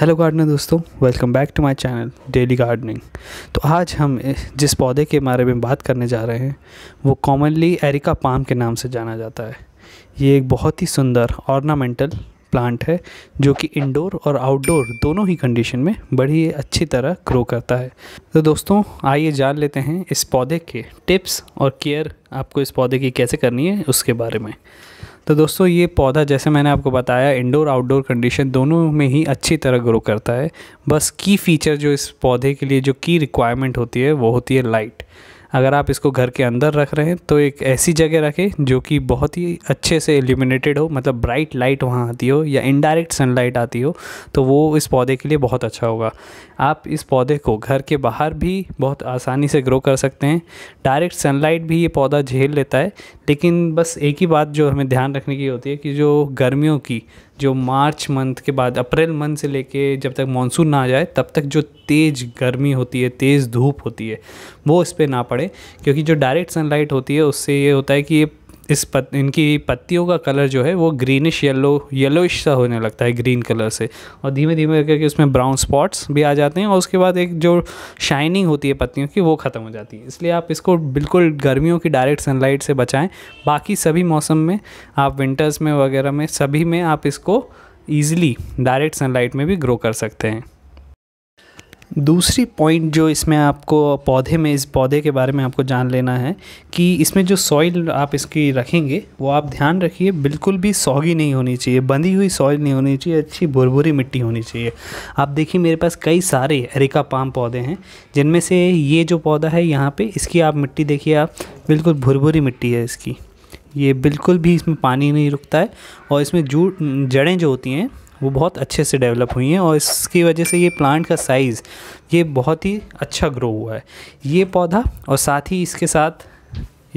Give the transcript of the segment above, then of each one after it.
hello gardener दोस्तों welcome back to my channel daily gardening तो आज हम जिस पौधे के बारे में बात करने जा रहे हैं वो कॉमनली एरिका पाम के नाम से जाना जाता है ये एक बहुत ही सुंदर ऑर्नामेंटल प्लांट है जो कि इंडोर और आउटडोर दोनों ही कंडीशन में बड़ी अच्छी तरह ग्रो करता है तो दोस्तों आइए जान लेते हैं इस पौधे के टिप्स और केयर आपको इस पौधे की कैसे करनी है उसके बारे में तो दोस्तों ये पौधा जैसे मैंने आपको बताया इंडोर आउटडोर कंडीशन दोनों में ही अच्छी तरह ग्रो करता है बस की फ़ीचर जो इस पौधे के लिए जो की रिक्वायरमेंट होती है वो होती है लाइट अगर आप इसको घर के अंदर रख रहे हैं तो एक ऐसी जगह रखें जो कि बहुत ही अच्छे से एल्यूमिनेटेड हो मतलब ब्राइट लाइट वहाँ आती हो या इनडायरेक्ट सनलाइट आती हो तो वो इस पौधे के लिए बहुत अच्छा होगा आप इस पौधे को घर के बाहर भी बहुत आसानी से ग्रो कर सकते हैं डायरेक्ट सनलाइट भी ये पौधा झेल लेता है लेकिन बस एक ही बात जो हमें ध्यान रखने की होती है कि जो गर्मियों की जो मार्च मंथ के बाद अप्रैल मंथ से लेके जब तक मानसून ना आ जाए तब तक जो तेज़ गर्मी होती है तेज़ धूप होती है वो इस पर ना पड़े क्योंकि जो डायरेक्ट सनलाइट होती है उससे ये होता है कि ये इस पत इनकी पत्तियों का कलर जो है वो ग्रीनिश येलो येलोइश सा होने लगता है ग्रीन कलर से और धीमे धीमे करके उसमें ब्राउन स्पॉट्स भी आ जाते हैं और उसके बाद एक जो शाइनिंग होती है पत्तियों की वो ख़त्म हो जाती है इसलिए आप इसको बिल्कुल गर्मियों की डायरेक्ट सनलाइट से बचाएं बाकी सभी मौसम में आप विंटर्स में वगैरह में सभी में आप इसको ईजिली डायरेक्ट सनलाइट में भी ग्रो कर सकते हैं दूसरी पॉइंट जो इसमें आपको पौधे में इस पौधे के बारे में आपको जान लेना है कि इसमें जो सॉइल आप इसकी रखेंगे वो आप ध्यान रखिए बिल्कुल भी सौगी नहीं होनी चाहिए बंधी हुई सॉइल नहीं होनी चाहिए अच्छी भुरभुरी मिट्टी होनी चाहिए आप देखिए मेरे पास कई सारे एरिका पाम पौधे हैं जिनमें से ये जो पौधा है यहाँ पर इसकी आप मिट्टी देखिए आप बिल्कुल भुरभुरी मिट्टी है इसकी ये बिल्कुल भी इसमें पानी नहीं रुकता है और इसमें जू जड़ें जो होती हैं वो बहुत अच्छे से डेवलप हुई हैं और इसकी वजह से ये प्लांट का साइज़ ये बहुत ही अच्छा ग्रो हुआ है ये पौधा और साथ ही इसके साथ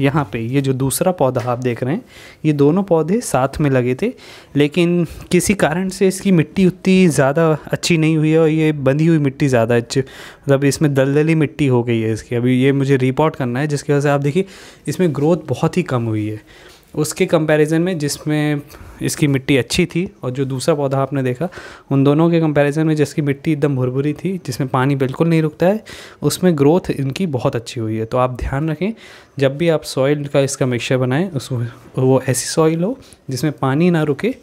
यहाँ पे ये जो दूसरा पौधा आप देख रहे हैं ये दोनों पौधे साथ में लगे थे लेकिन किसी कारण से इसकी मिट्टी उतनी ज़्यादा अच्छी नहीं हुई है और ये बंधी हुई मिट्टी ज़्यादा अच्छी मतलब इसमें दलदली मिट्टी हो गई है इसकी अभी ये मुझे रिपोर्ट करना है जिसकी वजह से आप देखिए इसमें ग्रोथ बहुत ही कम हुई है उसके कंपैरिजन में जिसमें इसकी मिट्टी अच्छी थी और जो दूसरा पौधा आपने देखा उन दोनों के कंपैरिजन में जिसकी मिट्टी एकदम भुरभुरी थी जिसमें पानी बिल्कुल नहीं रुकता है उसमें ग्रोथ इनकी बहुत अच्छी हुई है तो आप ध्यान रखें जब भी आप सॉइल का इसका मिक्सचर बनाएं उस वो ऐसी सॉइल हो जिसमें पानी ना रुके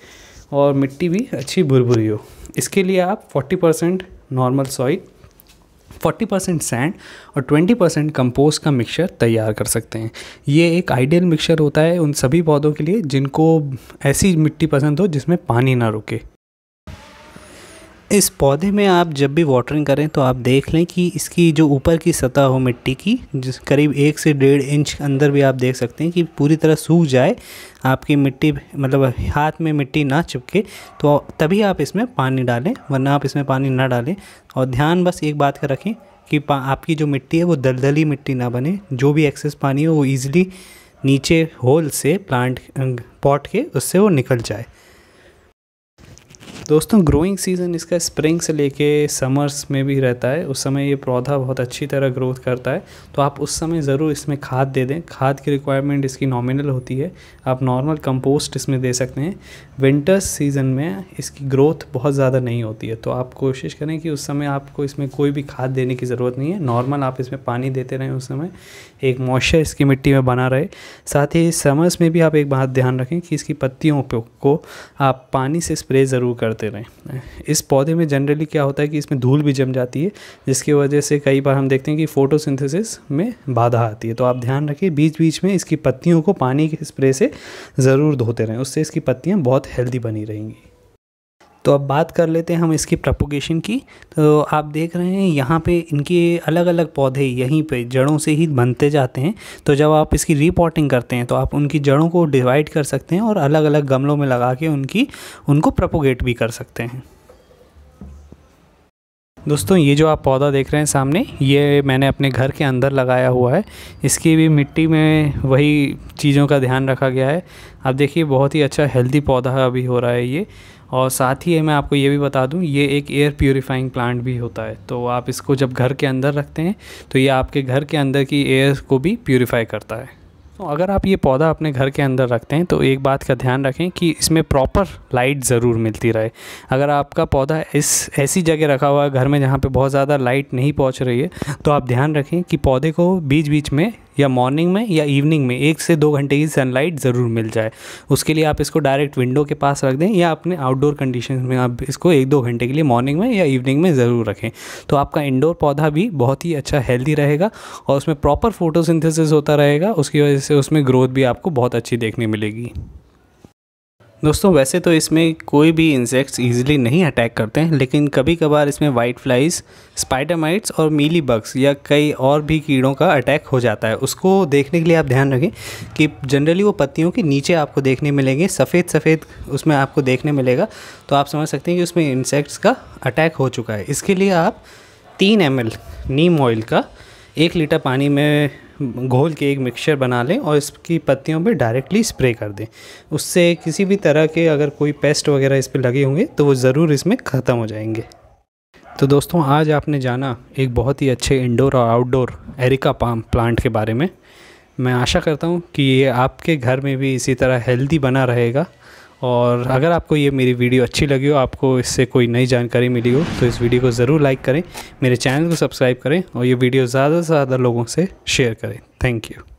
और मिट्टी भी अच्छी भुरभुरी हो इसके लिए आप forty percent normal soil forty percent sand और ट्वेंटी परसेंट कम्पोज का मिक्सचर तैयार कर सकते हैं ये एक आइडियल मिक्सचर होता है उन सभी पौधों के लिए जिनको ऐसी मिट्टी पसंद हो जिसमें पानी ना रुके इस पौधे में आप जब भी वाटरिंग करें तो आप देख लें कि इसकी जो ऊपर की सतह हो मिट्टी की जिस करीब एक से डेढ़ इंच अंदर भी आप देख सकते हैं कि पूरी तरह सूख जाए आपकी मिट्टी मतलब हाथ में मिट्टी ना चिपके तो तभी आप इसमें पानी डालें वरना आप इसमें पानी ना डालें और ध्यान बस एक बात का रखें कि आपकी जो मिट्टी है वो दलदली मिट्टी ना बने जो भी एक्सेस पानी हो वो ईज़िली नीचे होल से प्लांट पॉट के उससे वो निकल जाए दोस्तों ग्रोइंग सीज़न इसका स्प्रिंग से लेके समर्स में भी रहता है उस समय ये पौधा बहुत अच्छी तरह ग्रोथ करता है तो आप उस समय ज़रूर इसमें खाद दे दें खाद की रिक्वायरमेंट इसकी नॉमिनल होती है आप नॉर्मल कंपोस्ट इसमें दे सकते हैं विंटर सीज़न में इसकी ग्रोथ बहुत ज़्यादा नहीं होती है तो आप कोशिश करें कि उस समय आपको इसमें कोई भी खाद देने की ज़रूरत नहीं है नॉर्मल आप इसमें पानी देते रहें उस समय एक मॉइस्चर इसकी मिट्टी में बना रहे साथ ही समर्स में भी आप एक बात ध्यान रखें कि इसकी पत्तियों को आप पानी से स्प्रे ज़रूर करते करते रहें इस पौधे में जनरली क्या होता है कि इसमें धूल भी जम जाती है जिसकी वजह से कई बार हम देखते हैं कि फोटोसिंथेसिस में बाधा आती है तो आप ध्यान रखिए बीच बीच में इसकी पत्तियों को पानी के स्प्रे से ज़रूर धोते रहें उससे इसकी पत्तियाँ बहुत हेल्दी बनी रहेंगी तो अब बात कर लेते हैं हम इसकी प्रपोगेशन की तो आप देख रहे हैं यहाँ पे इनके अलग अलग पौधे यहीं पे जड़ों से ही बनते जाते हैं तो जब आप इसकी रिपोर्टिंग करते हैं तो आप उनकी जड़ों को डिवाइड कर सकते हैं और अलग अलग गमलों में लगा के उनकी उनको प्रपोगेट भी कर सकते हैं दोस्तों ये जो आप पौधा देख रहे हैं सामने ये मैंने अपने घर के अंदर लगाया हुआ है इसकी भी मिट्टी में वही चीज़ों का ध्यान रखा गया है आप देखिए बहुत ही अच्छा हेल्दी पौधा अभी हो रहा है ये और साथ ही मैं आपको ये भी बता दूं ये एक एयर प्योरीफाइंग प्लांट भी होता है तो आप इसको जब घर के अंदर रखते हैं तो ये आपके घर के अंदर की एयर को भी प्योरीफाई करता है दोस्तों अगर आप ये पौधा अपने घर के अंदर रखते हैं तो एक बात का ध्यान रखें कि इसमें प्रॉपर लाइट ज़रूर मिलती रहे अगर आपका पौधा इस ऐसी जगह रखा हुआ है घर में जहाँ पे बहुत ज़्यादा लाइट नहीं पहुँच रही है तो आप ध्यान रखें कि पौधे को बीच बीच में या मॉर्निंग में या इवनिंग में एक से दो घंटे की सनलाइट ज़रूर मिल जाए उसके लिए आप इसको डायरेक्ट विंडो के पास रख दें या अपने आउटडोर कंडीशन में आप इसको एक दो घंटे के लिए मॉर्निंग में या इवनिंग में ज़रूर रखें तो आपका इंडोर पौधा भी बहुत ही अच्छा हेल्दी रहेगा और उसमें प्रॉपर फोटोसिंथेसिस होता रहेगा उसकी वजह से उसमें ग्रोथ भी आपको बहुत अच्छी देखने मिलेगी दोस्तों वैसे तो इसमें कोई भी इंसेक्ट्स ईजिली नहीं अटैक करते हैं लेकिन कभी कभार इसमें वाइट फ्लाइज स्पाइडर माइट्स और मीली बग्स या कई और भी कीड़ों का अटैक हो जाता है उसको देखने के लिए आप ध्यान रखें कि जनरली वो पत्तियों के नीचे आपको देखने मिलेंगे सफ़ेद सफ़ेद उसमें आपको देखने मिलेगा तो आप समझ सकते हैं कि उसमें इंसेक्ट्स का अटैक हो चुका है इसके लिए आप तीन एम नीम ऑयल का एक लीटर पानी में घोल के एक मिक्सचर बना लें और इसकी पत्तियों पे डायरेक्टली स्प्रे कर दें उससे किसी भी तरह के अगर कोई पेस्ट वगैरह इस पर लगे होंगे तो वो ज़रूर इसमें ख़त्म हो जाएंगे तो दोस्तों आज आपने जाना एक बहुत ही अच्छे इंडोर और आउटडोर एरिका पाम प्लांट के बारे में मैं आशा करता हूँ कि ये आपके घर में भी इसी तरह हेल्दी बना रहेगा और अगर आपको ये मेरी वीडियो अच्छी लगी हो आपको इससे कोई नई जानकारी मिली हो तो इस वीडियो को ज़रूर लाइक करें मेरे चैनल को सब्सक्राइब करें और ये वीडियो ज़्यादा से ज़्यादा लोगों से शेयर करें थैंक यू